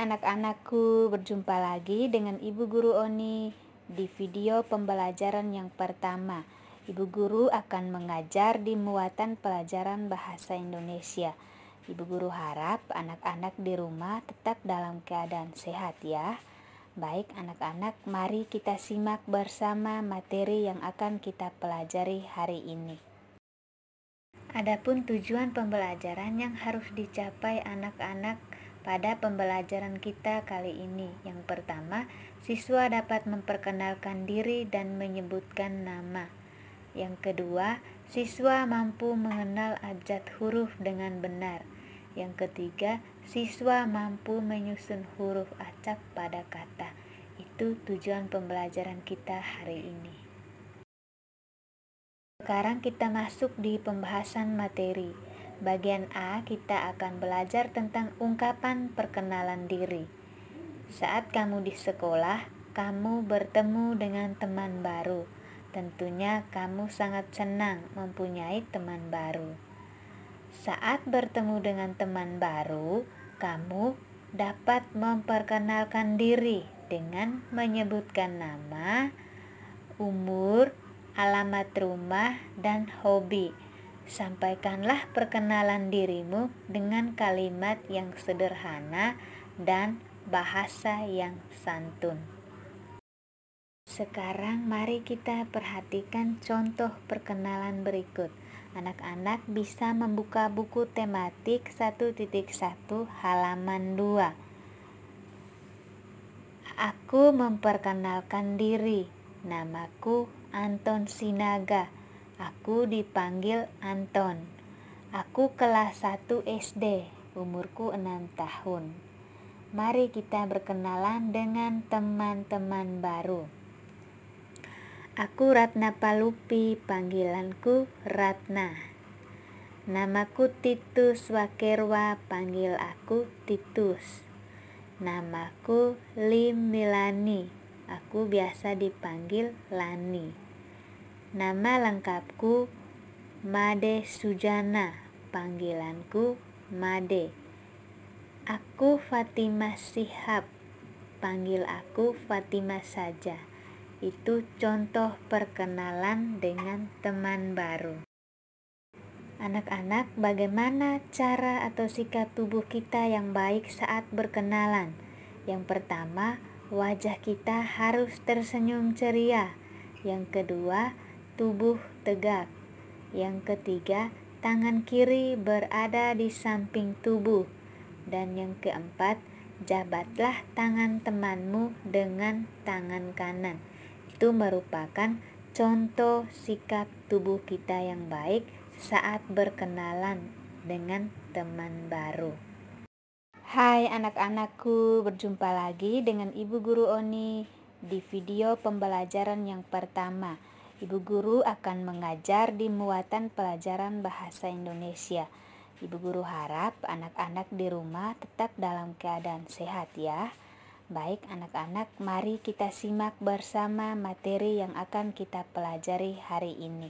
anak-anakku, berjumpa lagi dengan Ibu Guru Oni di video pembelajaran yang pertama. Ibu Guru akan mengajar di muatan pelajaran Bahasa Indonesia. Ibu Guru harap anak-anak di rumah tetap dalam keadaan sehat ya. Baik anak-anak, mari kita simak bersama materi yang akan kita pelajari hari ini. Adapun tujuan pembelajaran yang harus dicapai anak-anak pada pembelajaran kita kali ini. Yang pertama, siswa dapat memperkenalkan diri dan menyebutkan nama. Yang kedua, siswa mampu mengenal abjad huruf dengan benar. Yang ketiga, siswa mampu menyusun huruf acak pada kata. Itu tujuan pembelajaran kita hari ini. Sekarang kita masuk di pembahasan materi. Bagian A, kita akan belajar tentang ungkapan perkenalan diri. Saat kamu di sekolah, kamu bertemu dengan teman baru. Tentunya, kamu sangat senang mempunyai teman baru. Saat bertemu dengan teman baru, kamu dapat memperkenalkan diri dengan menyebutkan nama, umur, alamat rumah, dan hobi Sampaikanlah perkenalan dirimu dengan kalimat yang sederhana dan bahasa yang santun. Sekarang mari kita perhatikan contoh perkenalan berikut. Anak-anak bisa membuka buku tematik 1.1 halaman 2. Aku memperkenalkan diri. Namaku Anton Sinaga Aku dipanggil Anton. Aku kelas 1 SD, umurku 6 tahun. Mari kita berkenalan dengan teman-teman baru. Aku Ratna Palupi, panggilanku Ratna. Namaku Titus Wakerwa, panggil aku Titus. Namaku Lim Milani, aku biasa dipanggil Lani. Nama lengkapku Made Sujana, panggilanku Made. Aku Fatimah Sihab, panggil aku Fatimah saja. Itu contoh perkenalan dengan teman baru. Anak-anak, bagaimana cara atau sikap tubuh kita yang baik saat berkenalan? Yang pertama, wajah kita harus tersenyum ceria. Yang kedua, tubuh tegak. Yang ketiga, tangan kiri berada di samping tubuh. Dan yang keempat, jabatlah tangan temanmu dengan tangan kanan. Itu merupakan contoh sikap tubuh kita yang baik saat berkenalan dengan teman baru. Hai anak-anakku, berjumpa lagi dengan Ibu Guru Oni di video pembelajaran yang pertama. Ibu guru akan mengajar di muatan pelajaran bahasa Indonesia. Ibu guru harap anak-anak di rumah tetap dalam keadaan sehat ya. Baik anak-anak, mari kita simak bersama materi yang akan kita pelajari hari ini.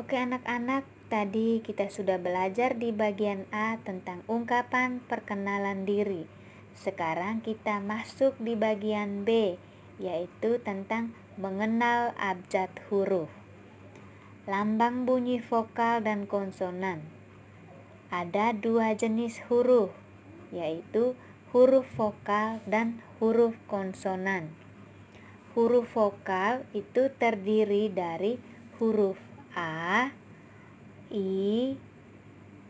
Oke anak-anak, tadi kita sudah belajar di bagian A tentang ungkapan perkenalan diri. Sekarang kita masuk di bagian B yaitu tentang mengenal abjad huruf, lambang bunyi vokal dan konsonan. Ada dua jenis huruf, yaitu huruf vokal dan huruf konsonan. Huruf vokal itu terdiri dari huruf A, I,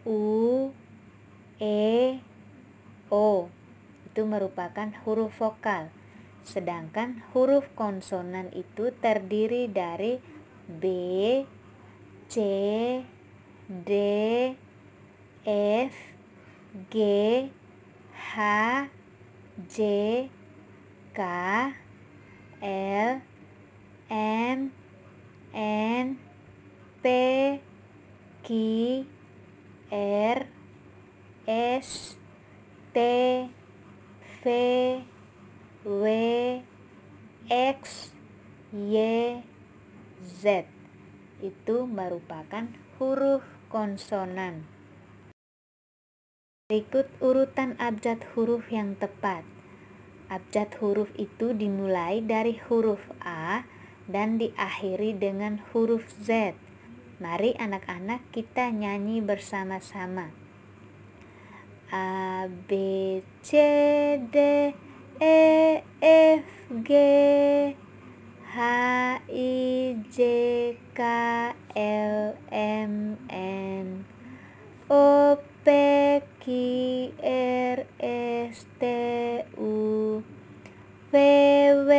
U, E, O. Itu merupakan huruf vokal. Sedangkan huruf konsonan itu terdiri dari B, C, D, F, G, H, J, K, L, M, N, P, Q, R, S, T, V, W X Y Z itu merupakan huruf konsonan. Berikut urutan abjad huruf yang tepat. Abjad huruf itu dimulai dari huruf A dan diakhiri dengan huruf Z. Mari anak-anak kita nyanyi bersama-sama. A B C D E, e F G H I J K L M N O P Q R S T U V W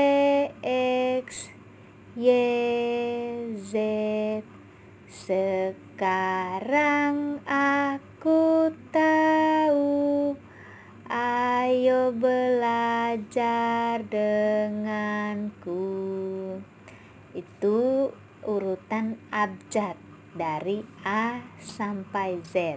X Y Z sekarang belajar denganku itu urutan abjad dari A sampai Z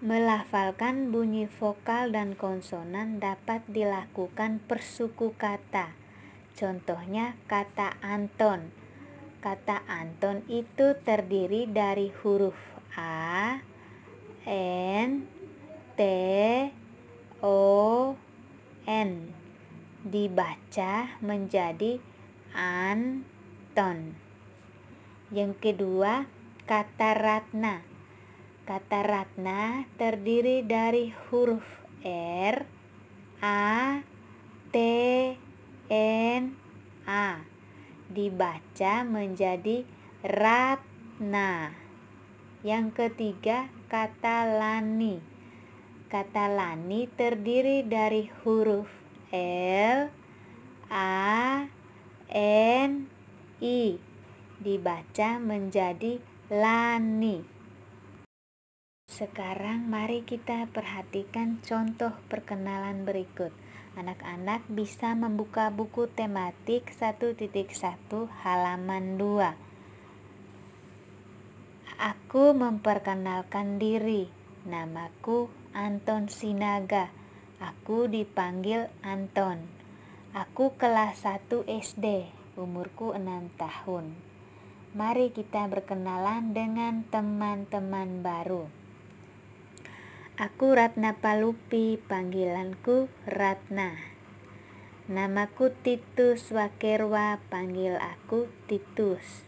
melafalkan bunyi vokal dan konsonan dapat dilakukan per suku kata contohnya kata Anton kata Anton itu terdiri dari huruf A N T O N dibaca menjadi Anton. Yang kedua, kata ratna. Kata ratna terdiri dari huruf R, A, T, N, A. Dibaca menjadi ratna. Yang ketiga, kata lani Kata lani terdiri dari huruf L, A, N, I. Dibaca menjadi lani. Sekarang mari kita perhatikan contoh perkenalan berikut. Anak-anak bisa membuka buku tematik 1.1 halaman 2 aku memperkenalkan diri. Namaku Anton Sinaga. Aku dipanggil Anton. Aku kelas 1 SD, umurku 6 tahun. Mari kita berkenalan dengan teman-teman baru. Aku Ratna Palupi, panggilanku Ratna. Namaku Titus Wakerwa, panggil aku Titus.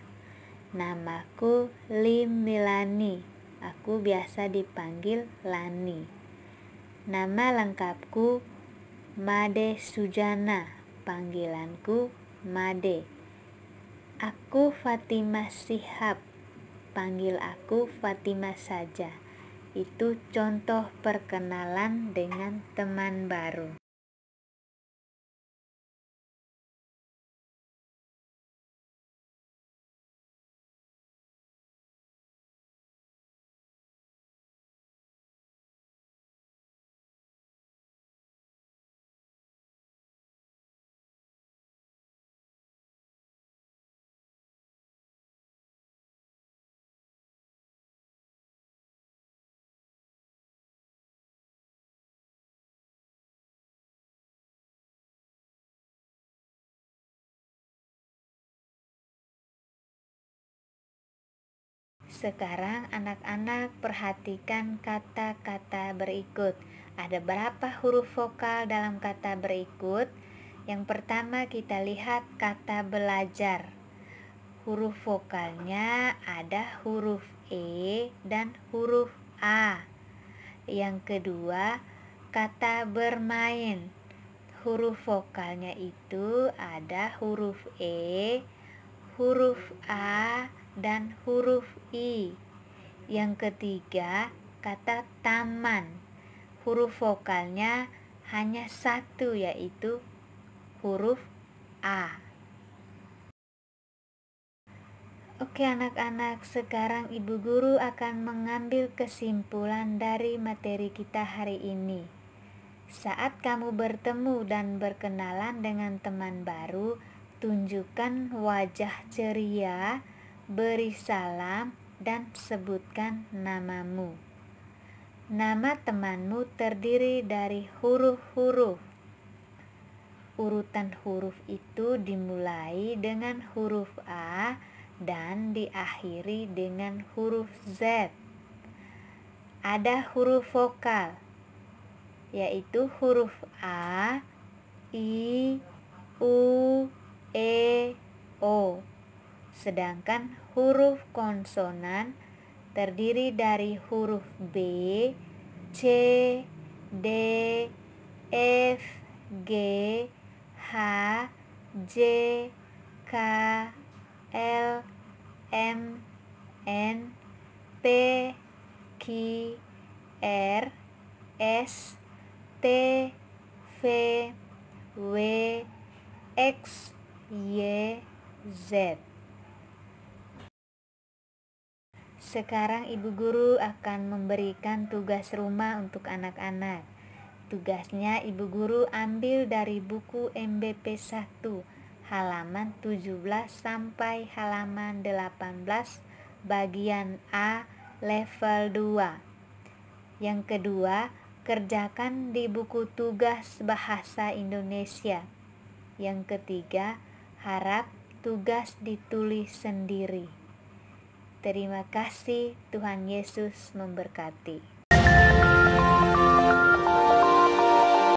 Namaku Lim Milani, Aku biasa dipanggil Lani. Nama lengkapku Made Sujana, panggilanku Made. Aku Fatimah Sihab, panggil aku Fatimah saja. Itu contoh perkenalan dengan teman baru. Sekarang anak-anak perhatikan kata-kata berikut. Ada berapa huruf vokal dalam kata berikut? Yang pertama kita lihat kata belajar. Huruf vokalnya ada huruf E dan huruf A. Yang kedua, kata bermain. Huruf vokalnya itu ada huruf E, huruf A, dan huruf I. Yang ketiga, kata taman. Huruf vokalnya hanya satu yaitu huruf A. Oke anak-anak, sekarang ibu guru akan mengambil kesimpulan dari materi kita hari ini. Saat kamu bertemu dan berkenalan dengan teman baru, tunjukkan wajah ceria beri salam dan sebutkan namamu. Nama temanmu terdiri dari huruf-huruf. Urutan huruf itu dimulai dengan huruf A dan diakhiri dengan huruf Z. Ada huruf vokal, yaitu huruf A, I, U, E, O. Sedangkan huruf konsonan terdiri dari huruf B, C, D, F, G, H, J, K, L, M, N, P, Q, R, S, T, V, W, X, Y, Z. Sekarang ibu guru akan memberikan tugas rumah untuk anak-anak. Tugasnya ibu guru ambil dari buku MBP 1 halaman 17 sampai halaman 18 bagian A level 2. Yang kedua, kerjakan di buku tugas bahasa Indonesia. Yang ketiga, harap tugas ditulis sendiri. Terima kasih, Tuhan Yesus memberkati.